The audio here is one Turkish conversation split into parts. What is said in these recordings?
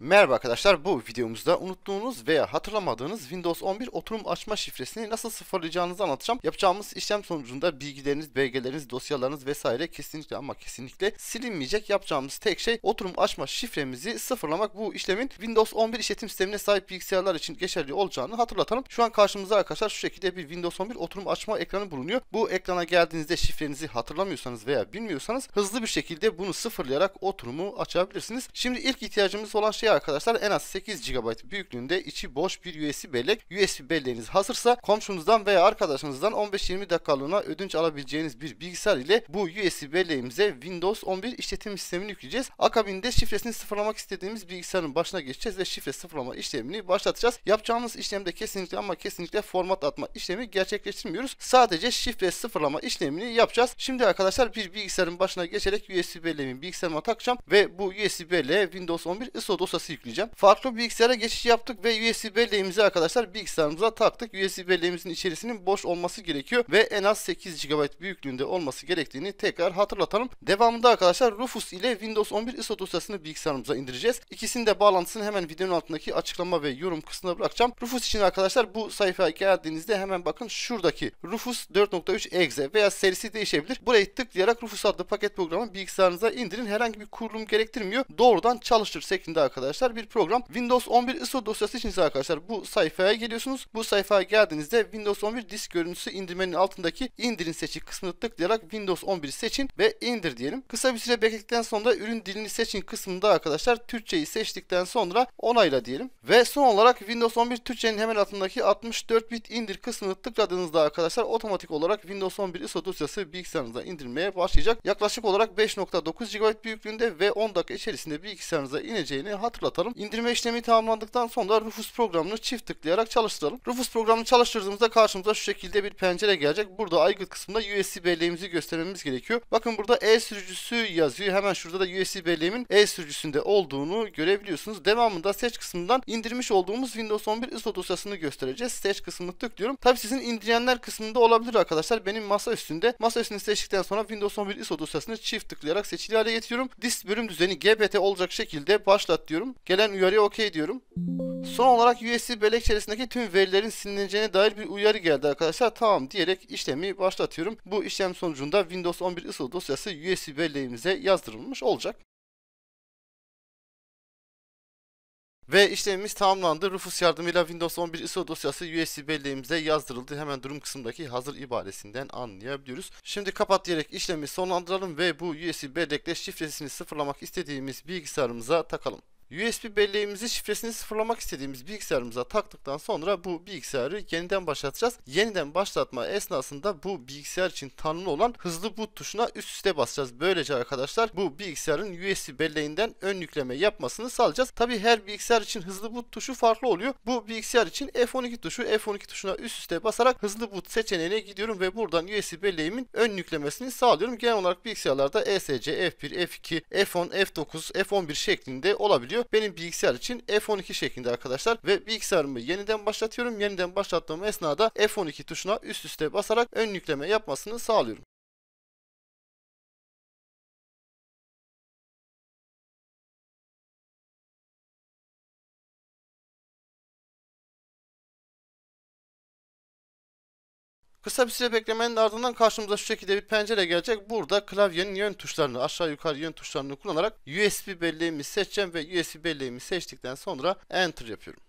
Merhaba arkadaşlar bu videomuzda unuttuğunuz veya hatırlamadığınız Windows 11 oturum açma şifresini nasıl sıfırlayacağınızı anlatacağım. Yapacağımız işlem sonucunda bilgileriniz, belgeleriniz, dosyalarınız vesaire kesinlikle ama kesinlikle silinmeyecek. Yapacağımız tek şey oturum açma şifremizi sıfırlamak. Bu işlemin Windows 11 işletim sistemine sahip bilgisayarlar için geçerli olacağını hatırlatalım. Şu an karşımıza arkadaşlar şu şekilde bir Windows 11 oturum açma ekranı bulunuyor. Bu ekrana geldiğinizde şifrenizi hatırlamıyorsanız veya bilmiyorsanız hızlı bir şekilde bunu sıfırlayarak oturumu açabilirsiniz. Şimdi ilk ihtiyacımız olan şey diye arkadaşlar en az 8 GB büyüklüğünde içi boş bir USB bellek. USB belleğiniz hazırsa komşunuzdan veya arkadaşınızdan 15-20 dakikalığına ödünç alabileceğiniz bir bilgisayar ile bu USB belleğimize Windows 11 işletim sistemini yükleyeceğiz. Akabinde şifresini sıfırlamak istediğimiz bilgisayarın başına geçeceğiz ve şifre sıfırlama işlemini başlatacağız. Yapacağımız işlemde kesinlikle ama kesinlikle format atma işlemi gerçekleştirmiyoruz. Sadece şifre sıfırlama işlemini yapacağız. Şimdi arkadaşlar bir bilgisayarın başına geçerek USB belleğimi bilgisayarıma takacağım ve bu USB belleğe Windows 11 ISO dosyası dosyası yükleyeceğim. Farklı bir bilgisayara geçiş yaptık ve USB belleğimizi arkadaşlar bilgisayarımıza taktık. USB belleğimizin içerisinin boş olması gerekiyor ve en az 8 GB büyüklüğünde olması gerektiğini tekrar hatırlatalım. Devamında arkadaşlar Rufus ile Windows 11 ISO dosyasını bilgisayarımıza indireceğiz. İkisinin de bağlantısını hemen videonun altındaki açıklama ve yorum kısmına bırakacağım. Rufus için arkadaşlar bu sayfaya geldiğinizde hemen bakın şuradaki Rufus 4.3 exe veya serisi değişebilir. Burayı tıklayarak Rufus adlı paket programı bilgisayarınıza indirin. Herhangi bir kurulum gerektirmiyor. Doğrudan çalıştır şeklinde arkadaşlar arkadaşlar bir program. Windows 11 ISO dosyası için ise arkadaşlar bu sayfaya geliyorsunuz. Bu sayfaya geldiğinizde Windows 11 disk görüntüsü indirmenin altındaki indirin seçik kısmını tıklayarak Windows 11'i seçin ve indir diyelim. Kısa bir süre bekledikten sonra ürün dilini seçin kısmında arkadaşlar Türkçeyi seçtikten sonra onayla diyelim. Ve son olarak Windows 11 Türkçenin hemen altındaki 64 bit indir kısmını tıkladığınızda arkadaşlar otomatik olarak Windows 11 ISO dosyası bilgisayarınıza indirmeye başlayacak. Yaklaşık olarak 5.9 GB büyüklüğünde ve 10 dakika içerisinde bilgisayarınıza ineceğini hatırlayın tıklatalım. İndirme işlemi tamamlandıktan sonra Rufus programını çift tıklayarak çalıştıralım. Rufus programını çalıştırdığımızda karşımıza şu şekilde bir pencere gelecek. Burada aygıt kısmında USB belleğimizi göstermemiz gerekiyor. Bakın burada E sürücüsü yazıyor. Hemen şurada da USB belleğimin E sürücüsünde olduğunu görebiliyorsunuz. Devamında seç kısmından indirmiş olduğumuz Windows 11 ISO dosyasını göstereceğiz. Seç kısmını tıklıyorum. Tabi sizin indirenler kısmında olabilir arkadaşlar. Benim masa üstünde. Masa üstünü seçtikten sonra Windows 11 ISO dosyasını çift tıklayarak seçili hale getiriyorum. Disk bölüm düzeni GPT olacak şekilde başlat diyor diyorum. Gelen uyarıya okey diyorum. Son olarak USB bellek içerisindeki tüm verilerin silineceğine dair bir uyarı geldi arkadaşlar. Tamam diyerek işlemi başlatıyorum. Bu işlem sonucunda Windows 11 ISO dosyası USB belleğimize yazdırılmış olacak. Ve işlemimiz tamamlandı. Rufus yardımıyla Windows 11 ISO dosyası USB belleğimize yazdırıldı. Hemen durum kısmındaki hazır ibaresinden anlayabiliyoruz. Şimdi kapat diyerek işlemi sonlandıralım ve bu USB bellekle şifresini sıfırlamak istediğimiz bilgisayarımıza takalım. USB belleğimizi şifresini sıfırlamak istediğimiz bilgisayarımıza taktıktan sonra bu bilgisayarı yeniden başlatacağız. Yeniden başlatma esnasında bu bilgisayar için tanımlı olan hızlı boot tuşuna üst üste basacağız. Böylece arkadaşlar bu bilgisayarın USB belleğinden ön yükleme yapmasını sağlayacağız. Tabi her bilgisayar için hızlı boot tuşu farklı oluyor. Bu bilgisayar için F12 tuşu F12 tuşuna üst üste basarak hızlı boot seçeneğine gidiyorum ve buradan USB belleğimin ön yüklemesini sağlıyorum. Genel olarak bilgisayarlarda ESC, F1, F2, F10, F9, F11 şeklinde olabiliyor gerekiyor. Benim bilgisayar için F12 şeklinde arkadaşlar ve bilgisayarımı yeniden başlatıyorum. Yeniden başlattığım esnada F12 tuşuna üst üste basarak ön yükleme yapmasını sağlıyorum. Kısa bir süre beklemenin ardından karşımıza şu şekilde bir pencere gelecek. Burada klavyenin yön tuşlarını aşağı yukarı yön tuşlarını kullanarak USB belleğimi seçeceğim ve USB belleğimi seçtikten sonra Enter yapıyorum.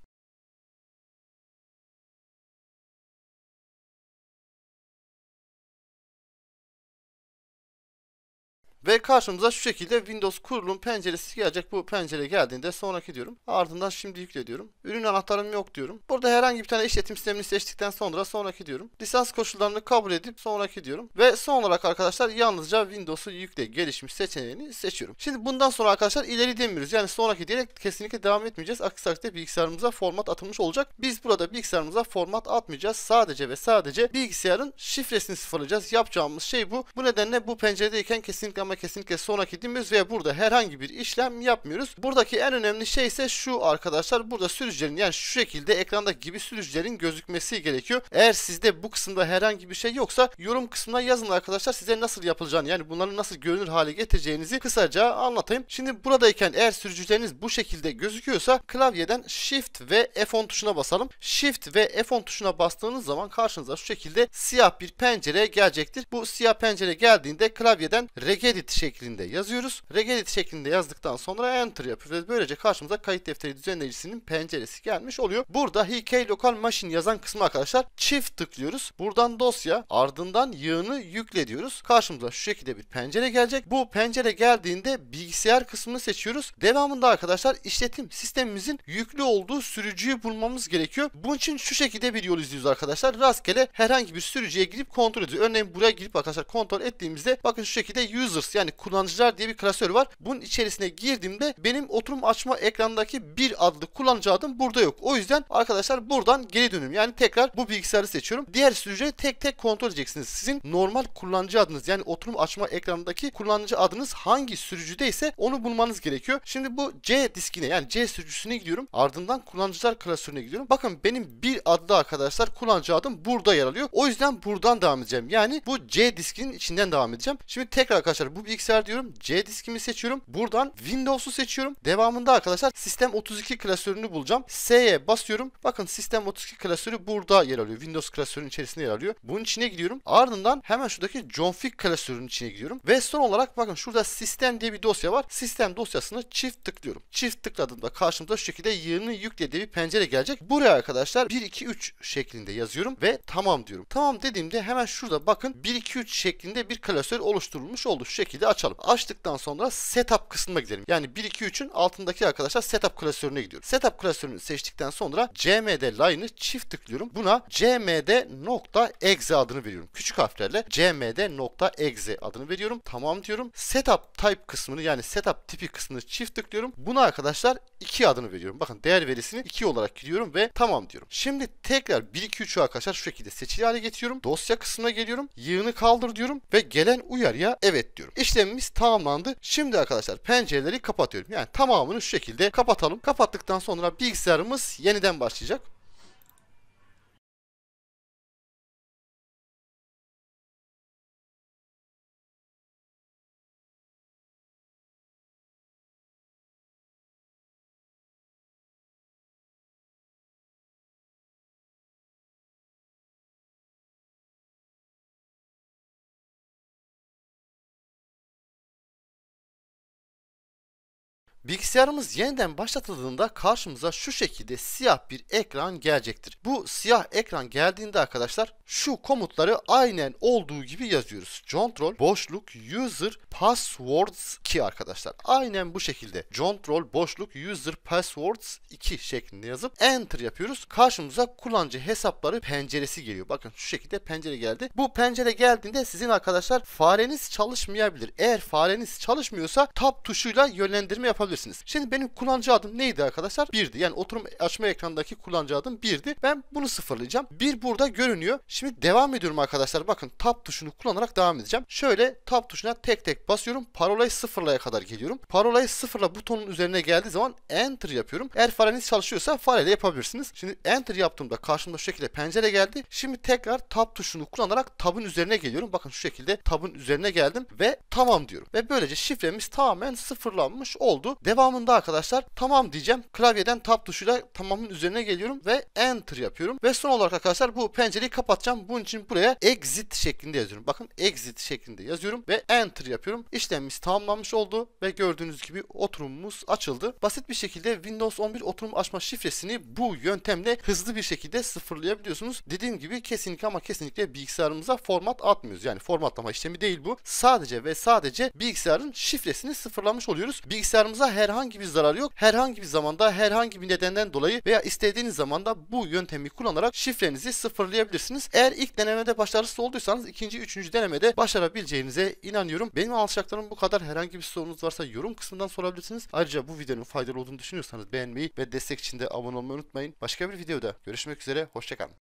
Ve karşımıza şu şekilde Windows kurulum penceresi gelecek. Bu pencere geldiğinde sonraki diyorum. Ardından şimdi yükle diyorum. Ürün anahtarım yok diyorum. Burada herhangi bir tane işletim sistemini seçtikten sonra sonraki diyorum. Lisans koşullarını kabul edip sonraki diyorum. Ve son olarak arkadaşlar yalnızca Windows'u yükle gelişmiş seçeneğini seçiyorum. Şimdi bundan sonra arkadaşlar ileri demiyoruz. Yani sonraki diyerek kesinlikle devam etmeyeceğiz. Aksi takdirde bilgisayarımıza format atılmış olacak. Biz burada bilgisayarımıza format atmayacağız. Sadece ve sadece bilgisayarın şifresini sıfırlayacağız. Yapacağımız şey bu. Bu nedenle bu penceredeyken kesinlikle ama kesinlikle sonraki dimiz ve burada herhangi bir işlem yapmıyoruz. Buradaki en önemli şey ise şu arkadaşlar. Burada sürücülerin yani şu şekilde ekranda gibi sürücülerin gözükmesi gerekiyor. Eğer sizde bu kısımda herhangi bir şey yoksa yorum kısmına yazın arkadaşlar size nasıl yapılacağını yani bunların nasıl görünür hale getireceğinizi kısaca anlatayım. Şimdi buradayken eğer sürücüleriniz bu şekilde gözüküyorsa klavyeden Shift ve F10 tuşuna basalım. Shift ve F10 tuşuna bastığınız zaman karşınıza şu şekilde siyah bir pencere gelecektir. Bu siyah pencere geldiğinde klavyeden Regedit regedit şeklinde yazıyoruz. Regedit şeklinde yazdıktan sonra enter yapıyoruz. Böylece karşımıza kayıt defteri düzenleyicisinin penceresi gelmiş oluyor. Burada HK Local Machine yazan kısmı arkadaşlar çift tıklıyoruz. Buradan dosya ardından yığını yükle diyoruz. Karşımıza şu şekilde bir pencere gelecek. Bu pencere geldiğinde bilgisayar kısmını seçiyoruz. Devamında arkadaşlar işletim sistemimizin yüklü olduğu sürücüyü bulmamız gerekiyor. Bunun için şu şekilde bir yol izliyoruz arkadaşlar. Rastgele herhangi bir sürücüye girip kontrol ediyoruz. Örneğin buraya girip arkadaşlar kontrol ettiğimizde bakın şu şekilde users yani kullanıcılar diye bir klasör var. Bunun içerisine girdiğimde benim oturum açma ekrandaki bir adlı kullanıcı adım burada yok. O yüzden arkadaşlar buradan geri dönüyorum. Yani tekrar bu bilgisayarı seçiyorum. Diğer sürücüleri tek tek kontrol edeceksiniz. Sizin normal kullanıcı adınız yani oturum açma ekranındaki kullanıcı adınız hangi sürücüdeyse onu bulmanız gerekiyor. Şimdi bu C diskine yani C sürücüsüne gidiyorum. Ardından kullanıcılar klasörüne gidiyorum. Bakın benim bir adlı arkadaşlar kullanıcı adım burada yer alıyor. O yüzden buradan devam edeceğim. Yani bu C diskinin içinden devam edeceğim. Şimdi tekrar arkadaşlar bu bu bilgisayar diyorum. C diskimi seçiyorum. Buradan Windows'u seçiyorum. Devamında arkadaşlar sistem 32 klasörünü bulacağım. S'ye basıyorum. Bakın sistem 32 klasörü burada yer alıyor. Windows klasörünün içerisinde yer alıyor. Bunun içine gidiyorum. Ardından hemen şuradaki config klasörünün içine gidiyorum. Ve son olarak bakın şurada sistem diye bir dosya var. Sistem dosyasını çift tıklıyorum. Çift tıkladığımda karşımda şu şekilde yığını yükle bir pencere gelecek. Buraya arkadaşlar 1, 2, 3 şeklinde yazıyorum ve tamam diyorum. Tamam dediğimde hemen şurada bakın 1, 2, 3 şeklinde bir klasör oluşturulmuş oldu. Şu şekilde şekilde açalım. Açtıktan sonra setup kısmına gidelim. Yani 1, 2, 3'ün altındaki arkadaşlar setup klasörüne gidiyorum. Setup klasörünü seçtikten sonra cmd line'ı çift tıklıyorum. Buna cmd.exe adını veriyorum. Küçük harflerle cmd.exe adını veriyorum. Tamam diyorum. Setup type kısmını yani setup tipi kısmını çift tıklıyorum. Buna arkadaşlar 2 adını veriyorum. Bakın değer verisini 2 olarak giriyorum ve tamam diyorum. Şimdi tekrar 1, 2, 3'ü arkadaşlar şu şekilde seçili hale getiriyorum. Dosya kısmına geliyorum. Yığını kaldır diyorum ve gelen uyarıya evet diyorum işlemimiz tamamlandı. Şimdi arkadaşlar pencereleri kapatıyorum. Yani tamamını şu şekilde kapatalım. Kapattıktan sonra bilgisayarımız yeniden başlayacak. Bilgisayarımız yeniden başlatıldığında karşımıza şu şekilde siyah bir ekran gelecektir. Bu siyah ekran geldiğinde arkadaşlar şu komutları aynen olduğu gibi yazıyoruz. Control boşluk user passwords 2 arkadaşlar. Aynen bu şekilde. Control boşluk user passwords 2 şeklinde yazıp enter yapıyoruz. Karşımıza kullanıcı hesapları penceresi geliyor. Bakın şu şekilde pencere geldi. Bu pencere geldiğinde sizin arkadaşlar fareniz çalışmayabilir. Eğer fareniz çalışmıyorsa tab tuşuyla yönlendirme yapabilirsiniz alabilirsiniz. Şimdi benim kullanıcı adım neydi arkadaşlar? 1'di. Yani oturum açma ekrandaki kullanıcı adım 1'di. Ben bunu sıfırlayacağım. 1 burada görünüyor. Şimdi devam ediyorum arkadaşlar. Bakın tab tuşunu kullanarak devam edeceğim. Şöyle tab tuşuna tek tek basıyorum. Parolayı sıfırlaya kadar geliyorum. Parolayı sıfırla butonun üzerine geldiği zaman enter yapıyorum. Eğer fareniz çalışıyorsa fareyle yapabilirsiniz. Şimdi enter yaptığımda karşımda şu şekilde pencere geldi. Şimdi tekrar tab tuşunu kullanarak tabın üzerine geliyorum. Bakın şu şekilde tabın üzerine geldim ve tamam diyorum. Ve böylece şifremiz tamamen sıfırlanmış oldu. Devamında arkadaşlar tamam diyeceğim. Klavyeden tab tuşuyla tamamın üzerine geliyorum ve enter yapıyorum. Ve son olarak arkadaşlar bu pencereyi kapatacağım. Bunun için buraya exit şeklinde yazıyorum. Bakın exit şeklinde yazıyorum ve enter yapıyorum. İşlemimiz tamamlanmış oldu ve gördüğünüz gibi oturumumuz açıldı. Basit bir şekilde Windows 11 oturum açma şifresini bu yöntemle hızlı bir şekilde sıfırlayabiliyorsunuz. Dediğim gibi kesinlikle ama kesinlikle bilgisayarımıza format atmıyoruz. Yani formatlama işlemi değil bu. Sadece ve sadece bilgisayarın şifresini sıfırlamış oluyoruz. Bilgisayarımıza herhangi bir zarar yok. Herhangi bir zamanda herhangi bir nedenden dolayı veya istediğiniz zamanda bu yöntemi kullanarak şifrenizi sıfırlayabilirsiniz. Eğer ilk denemede başarısız olduysanız ikinci, üçüncü denemede başarabileceğinize inanıyorum. Benim alışacaklarım bu kadar. Herhangi bir sorunuz varsa yorum kısmından sorabilirsiniz. Ayrıca bu videonun faydalı olduğunu düşünüyorsanız beğenmeyi ve destek için de abone olmayı unutmayın. Başka bir videoda görüşmek üzere. Hoşçakalın.